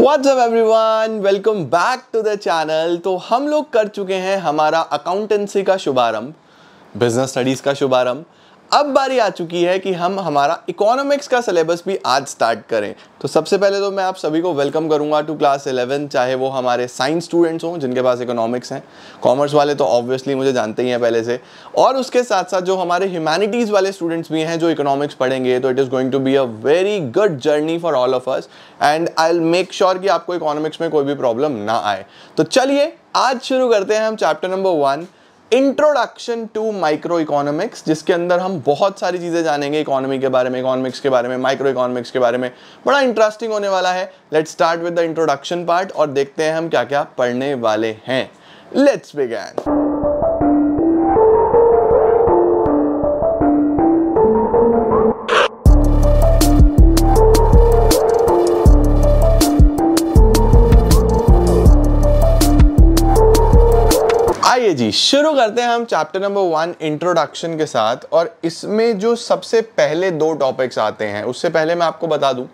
WhatsApp everyone welcome back to the channel तो हम लोग कर चुके हैं हमारा अकाउंटेंसी का शुभारंभ बिजनेस स्टडीज़ का शुभारंभ अब बारी आ चुकी है कि हम हमारा इकोनॉमिक्स का सिलेबस भी आज स्टार्ट करें तो सबसे पहले तो मैं आप सभी को वेलकम करूंगा टू क्लास इलेवन चाहे वो हमारे साइंस स्टूडेंट्स हों जिनके पास इकोनॉमिक्स हैं कॉमर्स वाले तो ऑब्वियसली मुझे जानते ही हैं पहले से और उसके साथ साथ जो हमारे ह्यूमैनिटीज़ वाले स्टूडेंट्स भी हैं जो इकोनॉमिक्स पढ़ेंगे तो it is going to be a very good journey for all of us and I will make sure कि आपको इकोनॉमिक्स में कोई भी प्रॉब्लम ना आए तो चलिए आज शुरू करते हैं हम chapter number one introduction to micro economics जिसके अंदर हम बहुत सारी चीज़ें जानेंगे इकोनॉमी के बारे में इकोनॉमिक्स के बारे में माइक्रो इकोनॉमिक्स के बारे में बड़ा इंटरेस्टिंग होने वाला है let's start with the introduction part और देखते हैं हम क्या क्या पढ़ने वाले हैं लेट्स बिगैन चलिए जी शुरू करते हैं हम चैप्टर नंबर वन इंट्रोडक्शन के साथ और इसमें जो सबसे पहले दो टॉपिक्स आते हैं उससे पहले मैं आपको बता दूं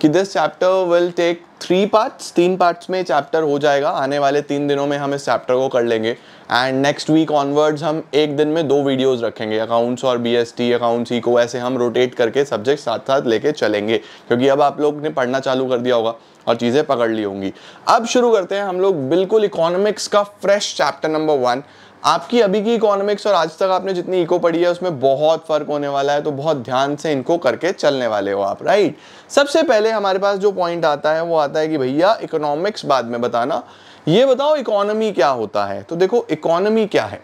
कि this chapter will take three parts तीन पार्ट्स में चैप्टर हो जाएगा आने वाले तीन दिनों में हम इस चैप्टर को कर लेंगे एंड नेक्स्ट वीक ऑनवर्ड्स हम एक दिन में दो वीडियोस रखेंगे अकाउंट्स और B S T accounts E को ऐसे हम रोटेट करके सब्जेक्ट साथ साथ लेके चलेंगे क्योंकि अब आप लोग ने पढ़ना चालू कर दिया होगा और चीज़ें पकड़ ली होंगी अब शुरू करते हैं हम लोग बिल्कुल इकोनॉमिक्स का फ्रेश चैप्टर नंबर वन आपकी अभी की इकोनॉमिक्स और आज तक आपने जितनी इको पढ़ी है उसमें बहुत फ़र्क होने वाला है तो बहुत ध्यान से इनको करके चलने वाले हो आप राइट सबसे पहले हमारे पास जो पॉइंट आता है वो आता है कि भैया इकोनॉमिक्स बाद में बताना ये बताओ इकोनॉमी क्या होता है तो देखो इकोनॉमी क्या है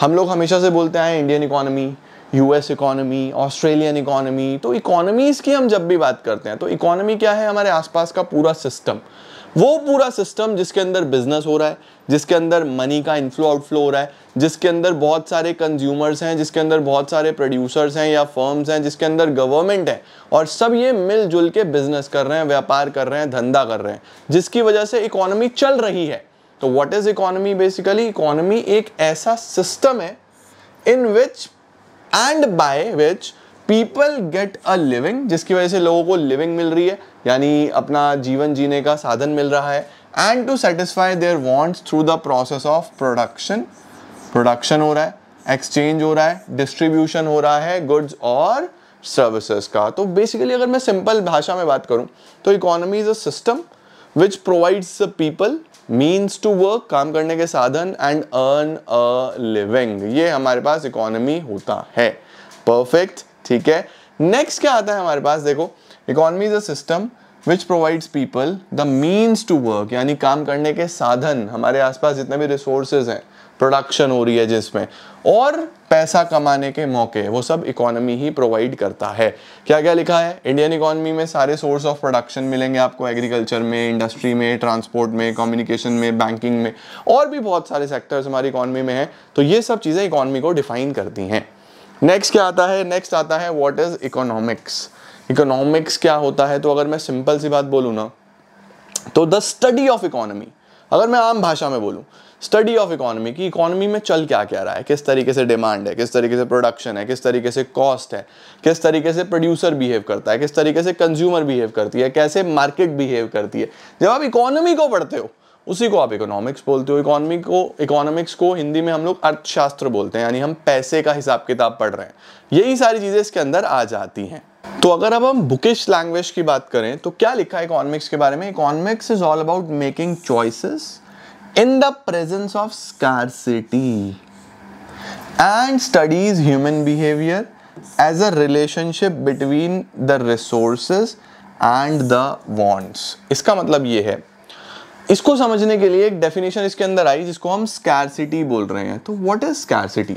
हम लोग हमेशा से बोलते हैं Indian economy US economy Australian economy तो इकोनॉमीज़ की हम जब भी बात करते हैं तो इकोनॉमी क्या है हमारे आसपास का पूरा सिस्टम वो पूरा सिस्टम जिसके अंदर बिजनेस हो रहा है जिसके अंदर मनी का इनफ्लो आउटफ्लो हो रहा है जिसके अंदर बहुत सारे कंज्यूमर्स हैं जिसके अंदर बहुत सारे प्रोड्यूसर्स हैं या फर्म्स हैं जिसके अंदर गवर्नमेंट है और सब ये मिलजुल के बिजनेस कर रहे हैं व्यापार कर रहे हैं धंधा कर रहे हैं जिसकी वजह से इकोनॉमी चल रही है तो what is economy basically economy एक ऐसा सिस्टम है in which and by which people get a living जिसकी वजह से लोगों को लिविंग मिल रही है यानी अपना जीवन जीने का साधन मिल रहा है and to satisfy their wants through the process of production production हो रहा है एक्सचेंज हो रहा है डिस्ट्रीब्यूशन हो रहा है गुड्स और सर्विसेज का तो बेसिकली अगर मैं सिंपल भाषा में बात करूं तो economy is a system which provides the people means to work काम करने के साधन एंड अर्न अ लिविंग ये हमारे पास इकोनॉमी होता है परफेक्ट ठीक है नेक्स्ट क्या आता है हमारे पास देखो economy is a system which provides people the means to work यानी काम करने के साधन हमारे आसपास जितने भी रिसोर्सेज हैं प्रोडक्शन हो रही है जिसमें और पैसा कमाने के मौके वो सब इकोनॉमी ही प्रोवाइड करता है क्या क्या लिखा है इंडियन इकोनॉमी में सारे सोर्स ऑफ प्रोडक्शन मिलेंगे आपको एग्रीकल्चर में इंडस्ट्री में ट्रांसपोर्ट में कम्युनिकेशन में बैंकिंग में और भी बहुत सारे सेक्टर्स हमारी इकोनॉमी में हैं तो ये सब चीज़ें इकोनॉमी को डिफाइन करती हैं नेक्स्ट क्या आता है नेक्स्ट आता है वॉट इज़ इकोनॉमिक्स इकोनॉमिक्स क्या होता है तो अगर मैं सिंपल सी बात बोलूँ ना तो द स्टडी ऑफ इकोनॉमी अगर मैं आम भाषा में बोलूँ स्टडी ऑफ इकोनॉमी की इकोनॉमी में चल क्या क्या रहा है किस तरीके से डिमांड है किस तरीके से प्रोडक्शन है किस तरीके से कॉस्ट है किस तरीके से प्रोड्यूसर बिहेव करता है किस तरीके से कंज्यूमर बिहेव करती है कैसे मार्केट बिहेव करती है जब आप इकोनॉमी को पढ़ते हो उसी को आप इकोनॉमिक्स बोलते हो इकोनॉमी को इकोनॉमिक्स को हिंदी में हम लोग अर्थशास्त्र बोलते हैं यानी हम पैसे का हिसाब किताब पढ़ रहे हैं यही सारी चीज़ें इसके अंदर आ जाती हैं तो अगर अब हम बुकिश लैंग्वेज की बात करें तो क्या लिखा है इकोनॉमिक्स के बारे में economics is all about making choices in the presence of scarcity and studies human behaviour as a relationship between the resources and the wants इसका मतलब ये है इसको समझने के लिए एक डेफिनेशन इसके अंदर आई जिसको हम स्कैरसिटी बोल रहे हैं तो व्हाट इज स्कैरसिटी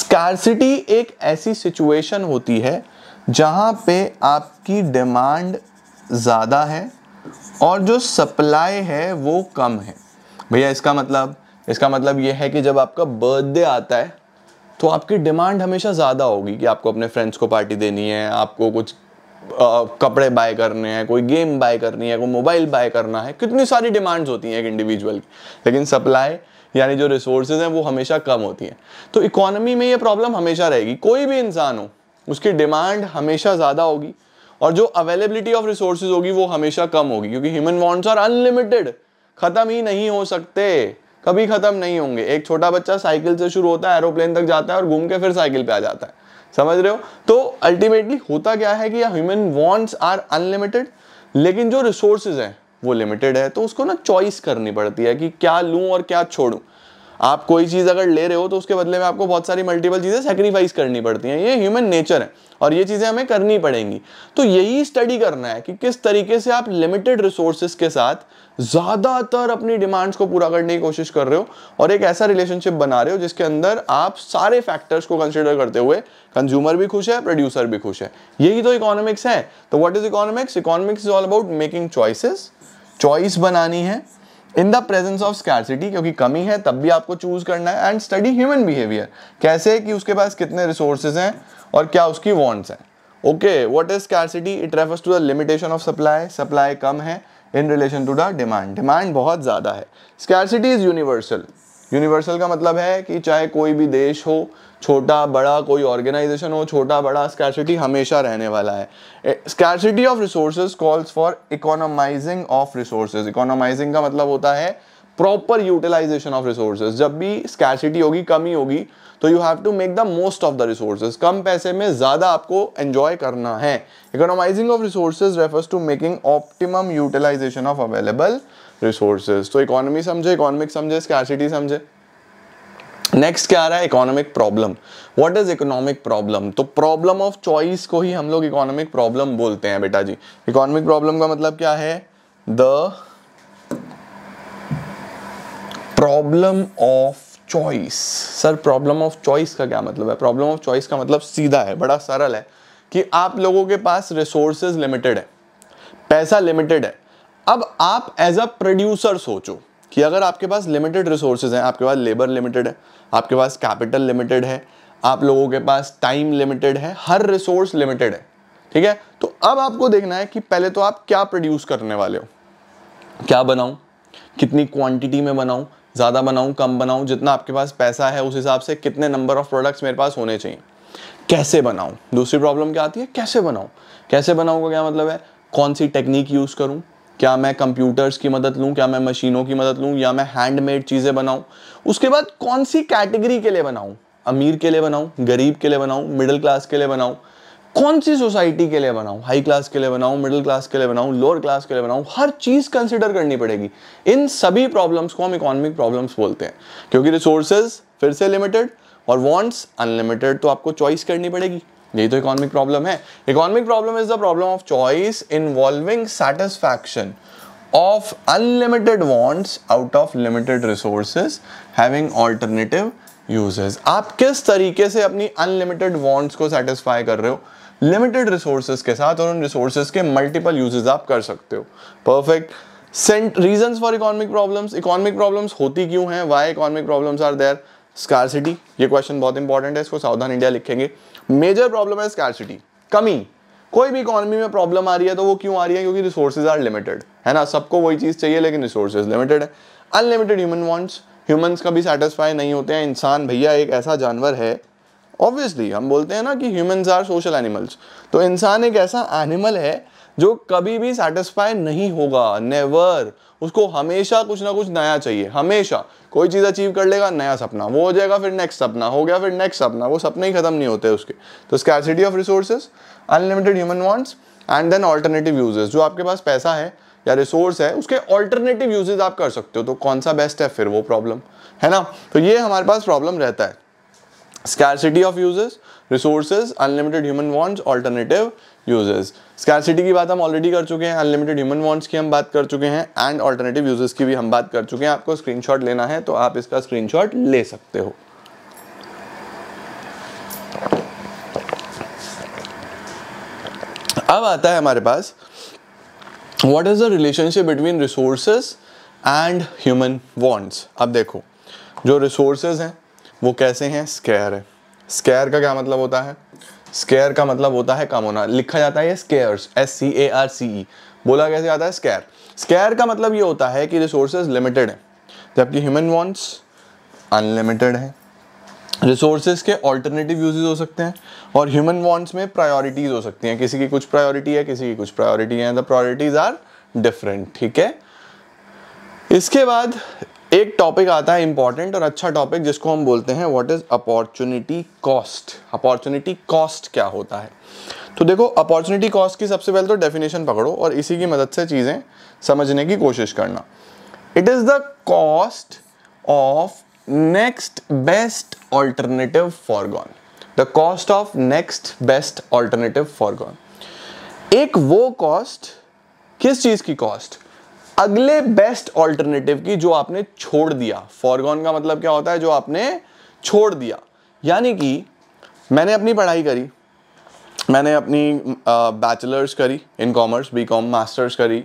स्कैरसिटी एक ऐसी सिचुएशन होती है जहाँ पे आपकी डिमांड ज़्यादा है और जो सप्लाई है वो कम है भैया इसका मतलब इसका मतलब ये है कि जब आपका बर्थडे आता है तो आपकी डिमांड हमेशा ज़्यादा होगी कि आपको अपने फ्रेंड्स को पार्टी देनी है आपको कुछ आ, कपड़े बाय करने हैं कोई गेम बाय करनी है कोई मोबाइल बाय करना है कितनी सारी डिमांड्स होती हैं एक इंडिविजुअल की लेकिन सप्लाई यानी जो रिसोर्सेज हैं वो हमेशा कम होती हैं तो इकोनॉमी में ये प्रॉब्लम हमेशा रहेगी कोई भी इंसान हो उसकी डिमांड हमेशा ज़्यादा होगी और जो अवेलेबिलिटी ऑफ रिसोर्स होगी वो हमेशा कम होगी क्योंकि ह्यूमन वॉन्ट्स आर अनलिमिटेड ख़त्म ही नहीं हो सकते कभी ख़त्म नहीं होंगे एक छोटा बच्चा साइकिल से शुरू होता है एरोप्लेन तक जाता है और घूम के फिर साइकिल पे आ जाता है समझ रहे हो तो अल्टीमेटली होता क्या है कि ह्यूमन वॉन्ट्स आर अनलिमिटेड लेकिन जो रिसोर्सेज हैं वो लिमिटेड है तो उसको ना चॉइस करनी पड़ती है कि क्या लूँ और क्या छोड़ूँ आप कोई चीज़ अगर ले रहे हो तो उसके बदले में आपको बहुत सारी मल्टीपल चीज़ें सेक्रीफाइस करनी पड़ती हैं ये ह्यूमन नेचर है और ये चीज़ें हमें करनी पड़ेंगी तो यही स्टडी करना है कि किस तरीके से आप लिमिटेड रिसोर्सेस के साथ ज़्यादातर अपनी डिमांड्स को पूरा करने की कोशिश कर रहे हो और एक ऐसा रिलेशनशिप बना रहे हो जिसके अंदर आप सारे फैक्टर्स को कंसिडर करते हुए कंज्यूमर भी खुश है प्रोड्यूसर भी खुश है यही तो इकोनॉमिक्स है तो what is economics economics is all about making choices choice बनानी है in the presence of scarcity क्योंकि कमी है तब भी आपको चूज करना है एंड स्टडी ह्यूमन बिहेवियर कैसे कि उसके पास कितने रिसोर्सेज हैं और क्या उसकी वॉन्ट्स हैं okay what is scarcity it refers to the limitation of supply supply कम है in relation to the demand demand बहुत ज़्यादा है स्कैरसिटी इज यूनिवर्सल यूनिवर्सल का मतलब है कि चाहे कोई भी देश हो छोटा बड़ा कोई ऑर्गेनाइजेशन हो छोटा बड़ा स्कैरसिटी हमेशा रहने वाला है scarcity of resource calls for economising of resource economising का मतलब होता है प्रॉपर यूटिलाइजेशन ऑफ रिसोर्स जब भी स्कैरसिटी होगी कमी होगी तो you have to make the most of the resource कम पैसे में ज़्यादा आपको एंजॉय करना है economising of resource refers to making optimum utilisation of available resources तो इकोनॉमी समझे इकोनॉमिक समझे स्कैसिटी समझे नेक्स्ट क्या आ रहा है economic problem what is economic problem तो प्रॉब्लम ऑफ चॉइस को ही हम लोग इकोनॉमिक प्रॉब्लम बोलते हैं बेटा जी इकोनॉमिक प्रॉब्लम का मतलब क्या है the problem of choice sir problem of choice का क्या मतलब है प्रॉब्लम ऑफ चॉइस का मतलब सीधा है बड़ा सरल है कि आप लोगों के पास रिसोर्सेज लिमिटेड है पैसा लिमिटेड है अब आप एज अ प्रोड्यूसर सोचो कि अगर आपके पास लिमिटेड रिसोर्सेज हैं आपके पास लेबर लिमिटेड है आपके पास कैपिटल लिमिटेड है आप लोगों के पास टाइम लिमिटेड है हर रिसोर्स लिमिटेड है ठीक है तो अब आपको देखना है कि पहले तो आप क्या प्रोड्यूस करने वाले हो क्या बनाऊं कितनी क्वांटिटी में बनाऊं ज़्यादा बनाऊं कम बनाऊं जितना आपके पास पैसा है उस हिसाब से कितने नंबर ऑफ प्रोडक्ट्स मेरे पास होने चाहिए कैसे बनाऊँ दूसरी प्रॉब्लम क्या आती है कैसे बनाऊं कैसे बनाऊं का क्या मतलब है कौन सी टेक्निक यूज़ करूं क्या मैं कंप्यूटर्स की मदद लूँ क्या मैं मशीनों की मदद लूँ या मैं हैंडमेड चीज़ें बनाऊँ उसके बाद कौन सी कैटेगरी के लिए बनाऊँ अमीर के लिए बनाऊँ गरीब के लिए बनाऊँ मिडिल क्लास के लिए बनाऊँ कौन सी सोसाइटी के लिए बनाऊँ हाई क्लास के लिए बनाऊँ मिडिल क्लास के लिए बनाऊँ लोअर क्लास के लिए बनाऊँ हर चीज़ कंसिडर करनी पड़ेगी इन सभी प्रॉब्लम्स को हम इकोनॉमिक प्रॉब्लम्स बोलते हैं क्योंकि रिसोर्सेज फिर से लिमिटेड और वॉन्ट्स अनलिमिटेड तो आपको चॉइस करनी पड़ेगी यही तो इकोनॉमिक प्रॉब्लम है economic problem is the problem of choice involving satisfaction of unlimited wants out of limited resources having alternative uses आप किस तरीके से अपनी अनलिमिटेड वॉन्ट्स को सेटिस्फाई कर रहे हो लिमिटेड रिसोर्सेज के साथ और उन रिसोर्सेज के मल्टीपल यूजेस आप कर सकते हो perfect cent reasons for economic problems economic problems होती क्यों हैं why economic problems are there scarcity ये क्वेश्चन बहुत इंपॉर्टेंट है इसको सावधान इंडिया लिखेंगे मेजर प्रॉब्लम है स्कारसिटी कमी कोई भी इकोनॉमी में प्रॉब्लम आ रही है तो वो क्यों आ रही है क्योंकि रिसोर्सेज आर लिमिटेड है ना सबको वही चीज़ चाहिए लेकिन रिसोर्सेज लिमिटेड है अनलिमिटेड ह्यूमन वांट्स का कभी सेटिस्फाई नहीं होते हैं इंसान भैया एक ऐसा जानवर है ऑब्वियसली हम बोलते हैं ना कि ह्यूमन्स आर सोशल एनिमल्स तो इंसान एक ऐसा एनिमल है जो कभी भी सेटिस्फाई नहीं होगा नेवर उसको हमेशा कुछ ना कुछ नया चाहिए हमेशा कोई चीज़ अचीव कर लेगा नया सपना वो हो जाएगा फिर नेक्स्ट सपना हो गया फिर नेक्स्ट सपना वो सपने ही खत्म नहीं होते उसके तो scarcity of resources unlimited human wants and then alternative uses जो आपके पास पैसा है या रिसोर्स है उसके ऑल्टरनेटिव यूजेज आप कर सकते हो तो कौन सा बेस्ट है फिर वो प्रॉब्लम है ना तो ये हमारे पास प्रॉब्लम रहता है scarcity of uses resources unlimited human wants alternative uses scarcity की बात हम ऑलरेडी कर चुके हैं अनलिमिटेड ह्यूमन वॉन्ट्स की हम बात कर चुके हैं एंड ऑल्टरनेटिव यूजेस की भी हम बात कर चुके हैं आपको स्क्रीनशॉट लेना है तो आप इसका स्क्रीनशॉट ले सकते हो अब आता है हमारे पास what is the relationship between resources and human wants अब देखो जो रिसोर्सेज हैं वो कैसे हैं स्केयर है स्केयर का क्या मतलब होता है स्केयर का मतलब होता है कम होना लिखा जाता है ये scarce S C A R C E बोला कैसे जाता है स्केयर स्केयर का मतलब ये होता है कि रिसोर्सेज लिमिटेड हैं जबकि ह्यूमन वॉन्ट्स अनलिमिटेड हैं रिसोर्सेज के ऑल्टरनेटिव यूजेज हो सकते हैं और ह्यूमन वॉन्ट्स में प्रायोरिटीज़ हो सकती हैं किसी की कुछ प्रायोरिटी है किसी की कुछ प्रायोरिटी है द प्रायोरिटीज़ आर डिफरेंट ठीक है इसके बाद एक टॉपिक आता है इंपॉर्टेंट और अच्छा टॉपिक जिसको हम बोलते हैं what is opportunity cost opportunity cost क्या होता है तो देखो अपॉर्चुनिटी कॉस्ट की सबसे पहले तो डेफिनेशन पकड़ो और इसी की मदद से चीज़ें समझने की कोशिश करना it is the cost of next best alternative forgone the cost of next best alternative forgone एक वो कॉस्ट किस चीज़ की कॉस्ट अगले बेस्ट ऑल्टरनेटिव की जो आपने छोड़ दिया फॉरगॉन का मतलब क्या होता है जो आपने छोड़ दिया यानी कि मैंने अपनी पढ़ाई करी मैंने अपनी बैचलर्स करी in commerce B com masters करी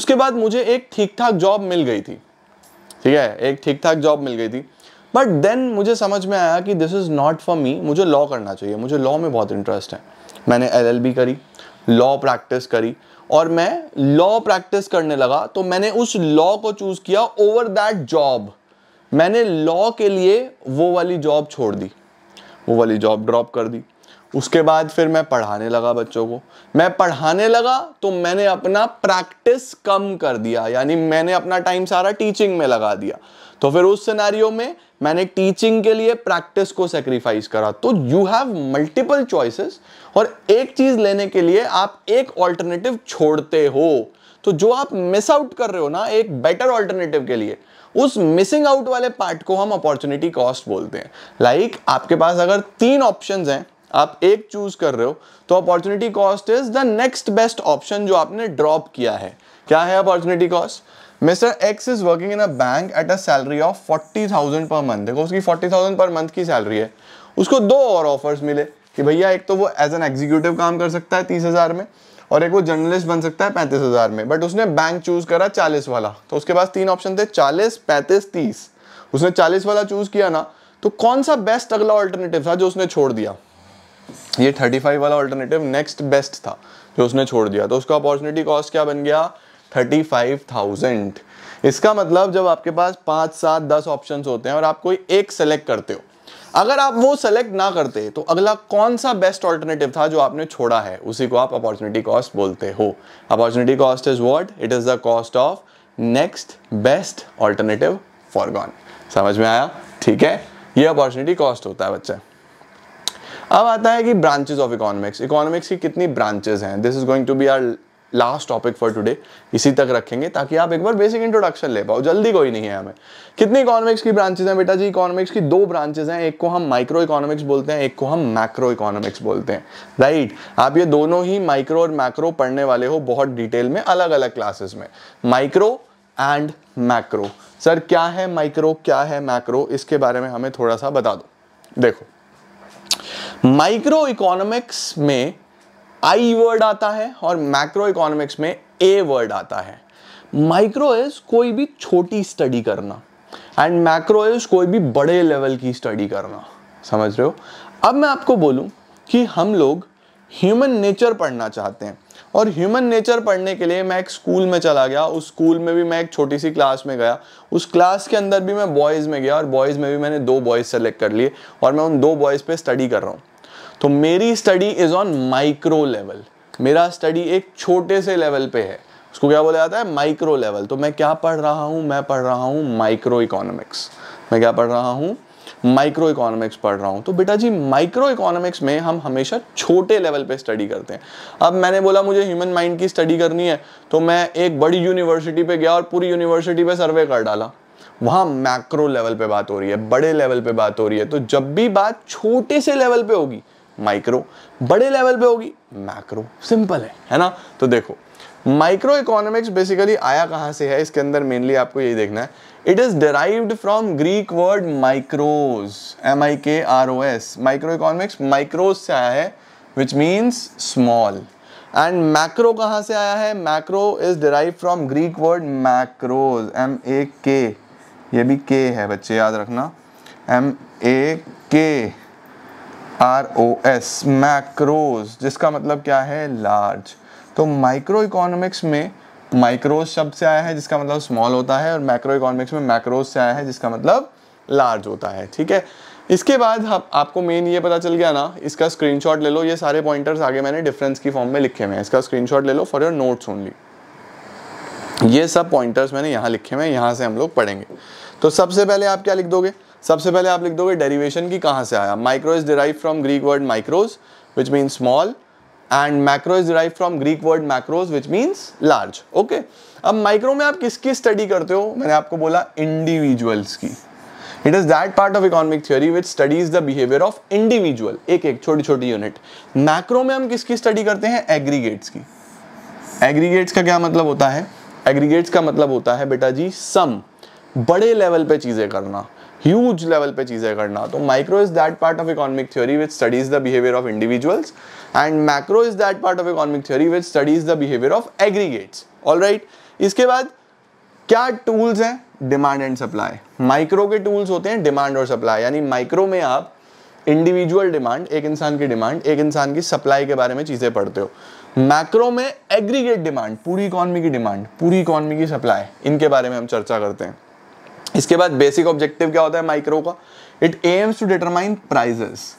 उसके बाद मुझे एक ठीक ठाक जॉब मिल गई थी ठीक है एक ठीक ठाक जॉब मिल गई थी बट देन मुझे समझ में आया कि this is not for me मुझे लॉ करना चाहिए मुझे लॉ में बहुत इंटरेस्ट है मैंने एल करी लॉ प्रैक्टिस करी और मैं लॉ प्रैक्टिस करने लगा तो मैंने उस लॉ को चूज़ किया ओवर दैट जॉब मैंने लॉ के लिए वो वाली जॉब छोड़ दी वो वाली जॉब ड्रॉप कर दी उसके बाद फिर मैं पढ़ाने लगा बच्चों को मैं पढ़ाने लगा तो मैंने अपना प्रैक्टिस कम कर दिया यानी मैंने अपना टाइम सारा टीचिंग में लगा दिया तो फिर उस सिनेरियो में मैंने टीचिंग के लिए प्रैक्टिस को सेक्रीफाइस करा तो यू हैव मल्टीपल चॉइसेस और एक चीज लेने के लिए आप एक ऑल्टरनेटिव छोड़ते हो तो जो आप मिस आउट कर रहे हो ना एक बेटर ऑल्टरनेटिव के लिए उस मिसिंग आउट वाले पार्ट को हम अपॉर्चुनिटी कॉस्ट बोलते हैं लाइक like, आपके पास अगर तीन ऑप्शंस हैं आप एक चूज कर रहे हो तो opportunity cost is the next best option जो आपने ड्रॉप किया है क्या है opportunity cost mister X is working in a bank at a salary of forty thousand per month देखो उसकी फोर्टी थाउजेंड पर मंथ की सैलरी है उसको दो और ऑफर्स मिले कि भैया एक तो वो एज एन एग्जीक्यूटिव काम कर सकता है तीस हज़ार में और एक वो जर्नलिस्ट बन सकता है पैंतीस हज़ार में बट उसने बैंक चूज़ करा चालीस वाला तो उसके पास तीन ऑप्शन थे चालीस पैंतीस तीस उसने चालीस वाला चूज़ किया ना तो कौन सा बेस्ट अगला ऑल्टरनेटिव था जो उसने छोड़ दिया ये थर्टी फाइव वाला ऑल्टरनेटिव नेक्स्ट बेस्ट था जो उसने छोड़ दिया तो उसका अपॉर्चुनिटी कॉस्ट क्या बन गया थर्टी फाइव थाउजेंड इसका मतलब जब आपके पास पाँच सात दस ऑप्शन होते हैं और आप कोई एक सेलेक्ट करते हो अगर आप वो सेलेक्ट ना करते तो अगला कौन सा बेस्ट ऑल्टरनेटिव था जो आपने छोड़ा है उसी को आप अपॉर्चुनिटी कॉस्ट बोलते हो opportunity cost is what it is the cost of next best alternative forgone समझ में आया ठीक है ये अपॉर्चुनिटी कॉस्ट होता है बच्चा अब आता है कि ब्रांचेस ऑफ इकोनॉमिक्स इकोनॉमिक्स की कितनी ब्रांचेज हैं this is going to be our last topic for today इसी तक रखेंगे ताकि आप एक बार बेसिक इंट्रोडक्शन ले पाओ जल्दी कोई नहीं है हमें कितनी इकोनॉमिक्स की ब्रांचेज हैं बेटा जी इकोनॉमिक्स की दो ब्रांचेज हैं एक को हम माइक्रो इकोनॉमिक्स बोलते हैं एक को हम मैक्रो इकोनॉमिक्स बोलते हैं राइट आप ये दोनों ही माइक्रो और मैक्रो पढ़ने वाले हो बहुत डिटेल में अलग अलग क्लासेस में माइक्रो एंड मैक्रो सर क्या है माइक्रो क्या है मैक्रो इसके बारे में हमें थोड़ा सा बता दो देखो माइक्रो इकोनॉमिक्स में आई वर्ड आता है और मैक्रो इकोनॉमिक्स में ए वर्ड आता है माइक्रो इज कोई भी छोटी स्टडी करना एंड मैक्रो इज कोई भी बड़े लेवल की स्टडी करना समझ रहे हो अब मैं आपको बोलूँ कि हम लोग ह्यूमन नेचर पढ़ना चाहते हैं और ह्यूमन नेचर पढ़ने के लिए मैं एक स्कूल में चला गया उस स्कूल में भी मैं एक छोटी सी क्लास में गया उस क्लास के अंदर भी मैं बॉयज़ में गया और बॉयज़ में भी मैंने दो बॉयज़ सेलेक्ट कर लिए और मैं उन दो बॉयज़ पे स्टडी कर रहा हूँ तो मेरी study is on micro level मेरा स्टडी एक छोटे से लेवल पे है उसको क्या बोला जाता है माइक्रो लेवल तो मैं क्या पढ़ रहा हूँ मैं पढ़ रहा हूँ माइक्रो इकोनॉमिक्स मैं क्या पढ़ रहा हूँ माइक्रो इकोनॉमिक्स पढ़ रहा हूँ तो बेटा जी माइक्रो इकोनॉमिक्स में हम हमेशा छोटे लेवल पे स्टडी करते हैं अब मैंने बोला मुझे ह्यूमन माइंड की स्टडी करनी है तो मैं एक बड़ी यूनिवर्सिटी पे गया और पूरी यूनिवर्सिटी पे सर्वे कर डाला वहाँ मैक्रो लेवल पे बात हो रही है बड़े लेवल पे बात हो रही है तो जब भी बात छोटे से लेवल पे होगी माइक्रो बड़े लेवल पे होगी मैक्रो सिंपल है है ना तो देखो माइक्रो इकोनॉमिक्स बेसिकली आया कहाँ से है इसके अंदर मेनली आपको यही देखना है it is derived from Greek word mikros M I K R O S micro economics mikros से आया है which means small and macro कहाँ से आया है macro is derive from Greek word makros M A K ये भी के है बच्चे याद रखना एम ए के आर ओ एस मैक्रोज जिसका मतलब क्या है लार्ज तो माइक्रो इकोनॉमिक्स में माइक्रोज शब्द से आया है जिसका मतलब स्मॉल होता है और मैक्रो इकोनॉमिक्स में मैक्रोज से आया है जिसका मतलब लार्ज होता है ठीक है इसके बाद हम आपको मेन ये पता चल गया ना इसका स्क्रीनशॉट ले लो ये सारे पॉइंटर्स आगे मैंने डिफरेंस की फॉर्म में लिखे हुए हैं इसका स्क्रीनशॉट ले लो फॉर योर नोट्स ओनली ये सब पॉइंटर्स मैंने यहाँ लिखे हुए हैं यहाँ से हम लोग पढ़ेंगे तो सबसे पहले आप क्या लिख दोगे सबसे पहले आप लिख दोगे डेरिवेशन की कहाँ से आया micro is derive from Greek word mikros which mean small and macro is derive from Greek word makros which means large okay अब माइक्रो में आप किसकी स्टडी करते हो मैंने आपको बोला इंडिविजुअल्स की it is that part of economic theory which studies the behaviour of individual एक एक छोटी छोटी यूनिट मैक्रो में हम किसकी स्टडी करते हैं एग्रीगेट्स की एग्रीगेट्स का क्या मतलब होता है एग्रीगेट्स का मतलब होता है बेटा जी सम बड़े लेवल पे चीज़ें करना ह्यूज लेवल पे चीज़ें करना तो micro is that part of economic theory which studies the behaviour of individuals and macro is that part of economic theory which studies the behaviour of aggregates all इसके बाद क्या टूल्स हैं demand and supply micro के tools होते हैं demand और supply यानी micro में आप इंडिविजुअल डिमांड एक इंसान की डिमांड एक इंसान की सप्लाई के बारे में चीज़ें पढ़ते हो मैक्रो में एग्रीगेट डिमांड पूरी इकोनॉमी की डिमांड पूरी इकोनॉमी की सप्लाई इनके बारे में हम चर्चा करते हैं इसके बाद बेसिक ऑब्जेक्टिव क्या होता है माइक्रो का it aims to determine prices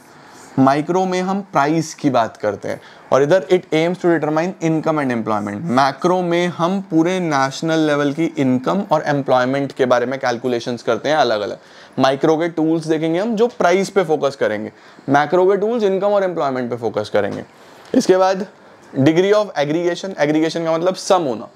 micro में हम प्राइस की बात करते हैं और इधर it aims to determine income and employment macro में हम पूरे नेशनल लेवल की इनकम और एम्प्लॉयमेंट के बारे में कैलकुलेशंस करते हैं अलग अलग माइक्रो के टूल्स देखेंगे हम जो प्राइस पे फोकस करेंगे मैक्रो के टूल्स इनकम और एम्प्लॉयमेंट पे फोकस करेंगे इसके बाद डिग्री ऑफ एग्रीगेशन एग्रीगेशन का मतलब सम होना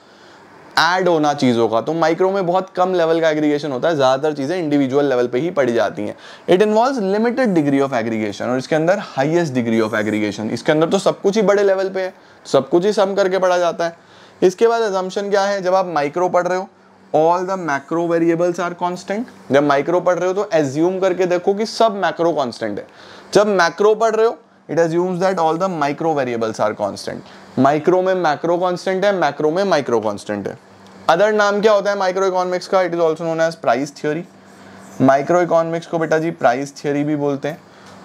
ऐड होना चीज़ों का तो माइक्रो में बहुत कम लेवल का एग्रीगेशन होता है ज़्यादातर चीज़ें इंडिविजुअल लेवल पे ही पड़ी जाती हैं it involve limited degree of aggregation और इसके अंदर हाइएस्ट डिग्री ऑफ एग्रीगेशन इसके अंदर तो सब कुछ ही बड़े लेवल पे है सब कुछ ही सम करके पढ़ा जाता है इसके बाद एजम्पन क्या है जब आप माइक्रो पढ़ रहे हो all the macro variables are constant जब माइक्रो पढ़ रहे हो तो एज्यूम करके देखो कि सब मैक्रो कॉन्स्टेंट है जब मैक्रो पढ़ रहे हो it assumes that all the micro variables are constant micro में मैक्रो कॉन्स्टेंट है मैक्रो में माइक्रो कॉन्स्टेंट है अदर नाम क्या होता है माइक्रो इकोनॉमिक्स का it is also known as price theory micro economics को बेटा जी प्राइस थ्योरी भी बोलते हैं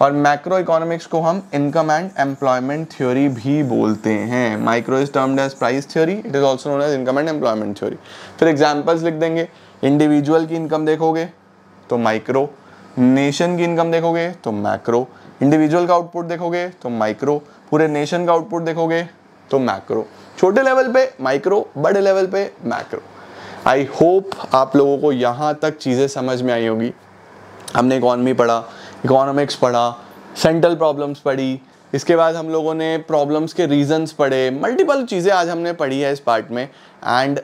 और मैक्रो इकोनॉमिक्स को हम इनकम एंड एम्प्लॉयमेंट थ्योरी भी बोलते हैं micro is termed as price theory it is also known as income and employment theory फिर एग्जाम्पल्स लिख देंगे इंडिविजुअल की इनकम देखोगे तो माइक्रो नेशन की इनकम देखोगे तो मैक्रो इंडिविजुअल का आउटपुट देखोगे तो माइक्रो पूरे नेशन का आउटपुट देखोगे तो मैक्रो छोटे लेवल पे माइक्रो बड़े लेवल पे मैक्रो आई होप आप लोगों को यहाँ तक चीज़ें समझ में आई होगी हमने इकॉनमी पढ़ा इकोनॉमिक्स पढ़ा सेंट्रल प्रॉब्लम्स पढ़ी इसके बाद हम लोगों ने प्रॉब्लम्स के रीजंस पढ़े मल्टीपल चीज़ें आज हमने पढ़ी है इस पार्ट में and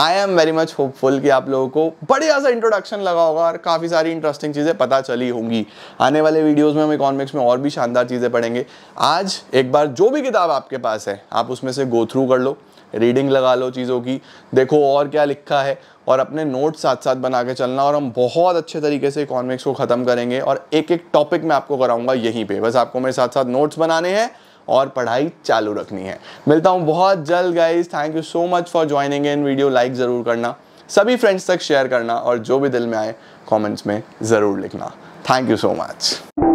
I am very much hopeful कि आप लोगों को बढ़िया सा इंट्रोडक्शन लगा होगा और काफ़ी सारी इंटरेस्टिंग चीज़ें पता चली होंगी आने वाले वीडियोज़ में हम इकॉनमिक्स में और भी शानदार चीज़ें पढ़ेंगे आज एक बार जो भी किताब आपके पास है आप उसमें से गो थ्रू कर लो रीडिंग लगा लो चीज़ों की देखो और क्या लिखा है और अपने नोट साथ साथ बना के चलना और हम बहुत अच्छे तरीके से इकॉनमिक्स को ख़त्म करेंगे और एक एक टॉपिक मैं आपको कराऊंगा यहीं पे बस आपको मेरे साथ साथ नोट्स बनाने हैं और पढ़ाई चालू रखनी है मिलता हूँ बहुत जल्द guys thank you so much for joining in video like ज़रूर करना सभी फ्रेंड्स तक शेयर करना और जो भी दिल में आए कमेंट्स में ज़रूर लिखना थैंक यू सो मच